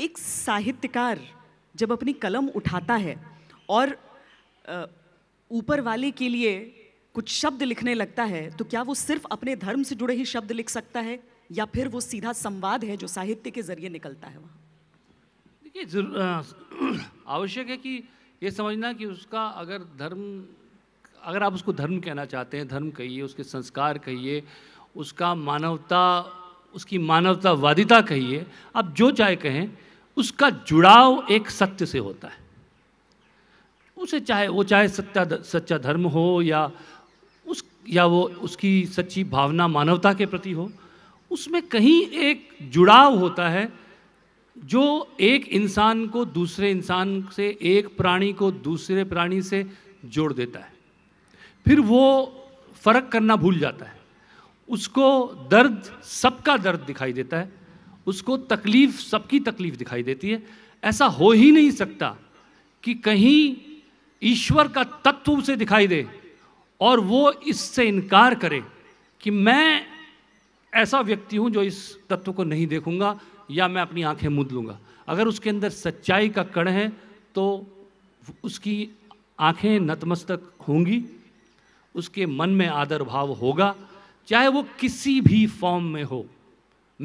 एक साहित्यकार जब अपनी कलम उठाता है और ऊपर वाले के लिए कुछ शब्द लिखने लगता है तो क्या वो सिर्फ अपने धर्म से जुड़े ही शब्द लिख सकता है या फिर वो सीधा संवाद है जो साहित्य के जरिए निकलता है वहाँ देखिए आवश्यक है कि ये समझना कि उसका अगर धर्म अगर आप उसको धर्म कहना चाहते हैं धर्म कहिए उसके संस्कार कहिए उसका मानवता उसकी मानवतावादिता कहिए आप जो चाहे कहें उसका जुड़ाव एक सत्य से होता है उसे चाहे वो चाहे सत्या सच्चा धर्म हो या उस या वो उसकी सच्ची भावना मानवता के प्रति हो उसमें कहीं एक जुड़ाव होता है जो एक इंसान को दूसरे इंसान से एक प्राणी को दूसरे प्राणी से जोड़ देता है फिर वो फ़र्क करना भूल जाता है उसको दर्द सबका दर्द दिखाई देता है उसको तकलीफ सबकी तकलीफ दिखाई देती है ऐसा हो ही नहीं सकता कि कहीं ईश्वर का तत्व उसे दिखाई दे और वो इससे इनकार करे कि मैं ऐसा व्यक्ति हूँ जो इस तत्व को नहीं देखूँगा या मैं अपनी आंखें मूंद लूँगा अगर उसके अंदर सच्चाई का कण है तो उसकी आंखें नतमस्तक होंगी उसके मन में आदर भाव होगा चाहे वो किसी भी फॉर्म में हो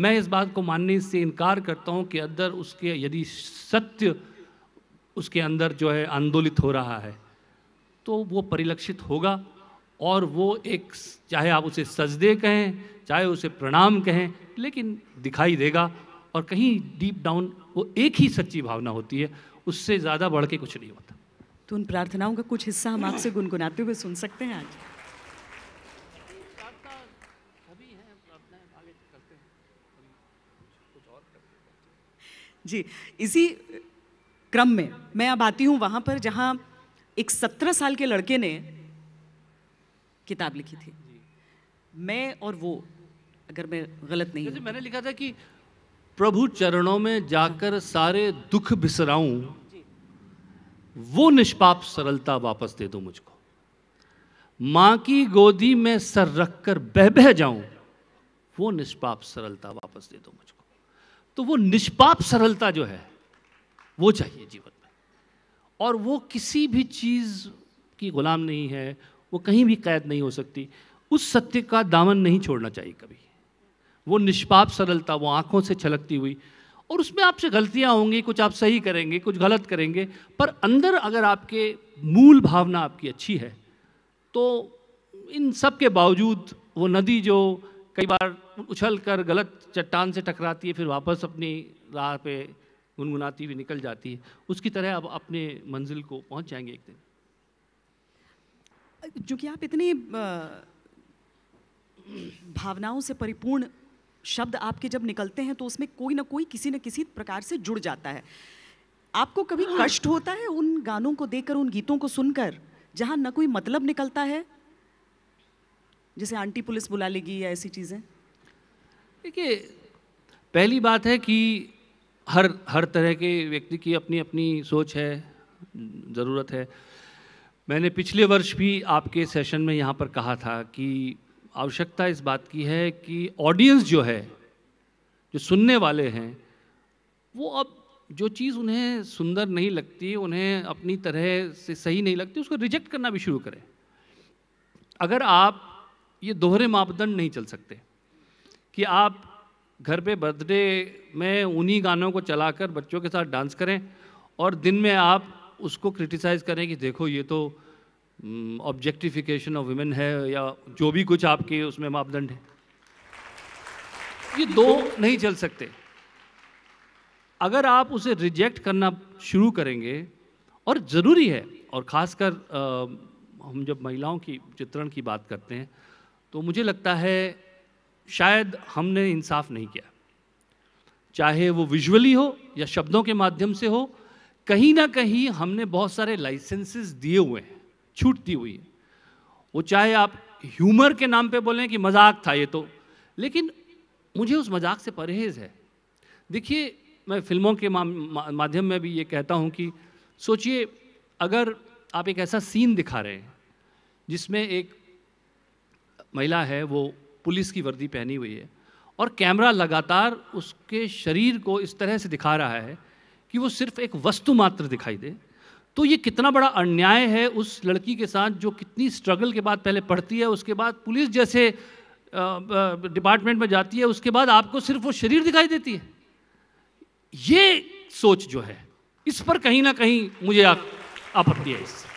मैं इस बात को मानने से इनकार करता हूँ कि अंदर उसके यदि सत्य उसके अंदर जो है आंदोलित हो रहा है तो वो परिलक्षित होगा और वो एक चाहे आप उसे सजदे कहें चाहे उसे प्रणाम कहें लेकिन दिखाई देगा और कहीं डीप डाउन वो एक ही सच्ची भावना होती है उससे ज़्यादा बढ़ के कुछ नहीं होता तो उन प्रार्थनाओं का कुछ हिस्सा हम आपसे गुनगुनाते हुए सुन सकते हैं आज सभी हैं आगे तो करते हैं कुछ और करते हैं जी इसी क्रम में मैं अब आती हूँ वहाँ पर जहाँ एक सत्रह साल के लड़के ने किताब लिखी थी मैं और वो अगर मैं गलत नहीं मैंने लिखा था कि प्रभु चरणों में जाकर सारे दुख बिसराऊं वो निष्पाप सरलता वापस दे दो मुझको माँ की गोदी में सर रख कर बह बह जाऊं वो निष्पाप सरलता वापस दे दो मुझको तो वो निष्पाप सरलता जो है वो चाहिए जीवन में और वो किसी भी चीज़ की गुलाम नहीं है वो कहीं भी कैद नहीं हो सकती उस सत्य का दामन नहीं छोड़ना चाहिए कभी वो निष्पाप सरलता वो आँखों से छलकती हुई और उसमें आपसे गलतियाँ होंगी कुछ आप सही करेंगे कुछ गलत करेंगे पर अंदर अगर आपके मूल भावना आपकी अच्छी है तो इन सब के बावजूद वो नदी जो कई बार उछल कर गलत चट्टान से टकराती है फिर वापस अपनी राह पे गुनगुनाती हुई निकल जाती है उसकी तरह अब अपने मंजिल को पहुंच जाएंगे एक दिन चूँकि आप इतने भावनाओं से परिपूर्ण शब्द आपके जब निकलते हैं तो उसमें कोई ना कोई किसी न किसी प्रकार से जुड़ जाता है आपको कभी हाँ। कष्ट होता है उन गानों को देखकर उन गीतों को सुनकर जहाँ ना कोई मतलब निकलता है जैसे आंटी पुलिस बुला लेगी या ऐसी चीज़ें देखिए पहली बात है कि हर हर तरह के व्यक्ति की अपनी अपनी सोच है ज़रूरत है मैंने पिछले वर्ष भी आपके सेशन में यहाँ पर कहा था कि आवश्यकता इस बात की है कि ऑडियंस जो है जो सुनने वाले हैं वो अब जो चीज़ उन्हें सुंदर नहीं लगती उन्हें अपनी तरह से सही नहीं लगती उसको रिजेक्ट करना भी शुरू करें अगर आप ये दोहरे मापदंड नहीं चल सकते कि आप घर पे बर्थडे में उन्हीं गानों को चलाकर बच्चों के साथ डांस करें और दिन में आप उसको क्रिटिसाइज़ करें कि देखो ये तो ऑब्जेक्टिफिकेशन ऑफ वुमेन है या जो भी कुछ आपके उसमें मापदंड है ये दो नहीं चल सकते अगर आप उसे रिजेक्ट करना शुरू करेंगे और ज़रूरी है और ख़ासकर हम जब महिलाओं की चित्रण की बात करते हैं तो मुझे लगता है शायद हमने इंसाफ नहीं किया चाहे वो विजुअली हो या शब्दों के माध्यम से हो कहीं ना कहीं हमने बहुत सारे लाइसेंसेस दिए हुए हैं छूट दी हुई है वो चाहे आप ह्यूमर के नाम पे बोलें कि मजाक था ये तो लेकिन मुझे उस मजाक से परहेज़ है देखिए मैं फिल्मों के माध्यम में भी ये कहता हूँ कि सोचिए अगर आप एक ऐसा सीन दिखा रहे हैं जिसमें एक महिला है वो पुलिस की वर्दी पहनी हुई है और कैमरा लगातार उसके शरीर को इस तरह से दिखा रहा है कि वो सिर्फ एक वस्तु मात्र दिखाई दे तो ये कितना बड़ा अन्याय है उस लड़की के साथ जो कितनी स्ट्रगल के बाद पहले पढ़ती है उसके बाद पुलिस जैसे डिपार्टमेंट में जाती है उसके बाद आपको सिर्फ वो शरीर दिखाई देती है ये सोच जो है इस पर कहीं ना कहीं मुझे आपत्ति है इससे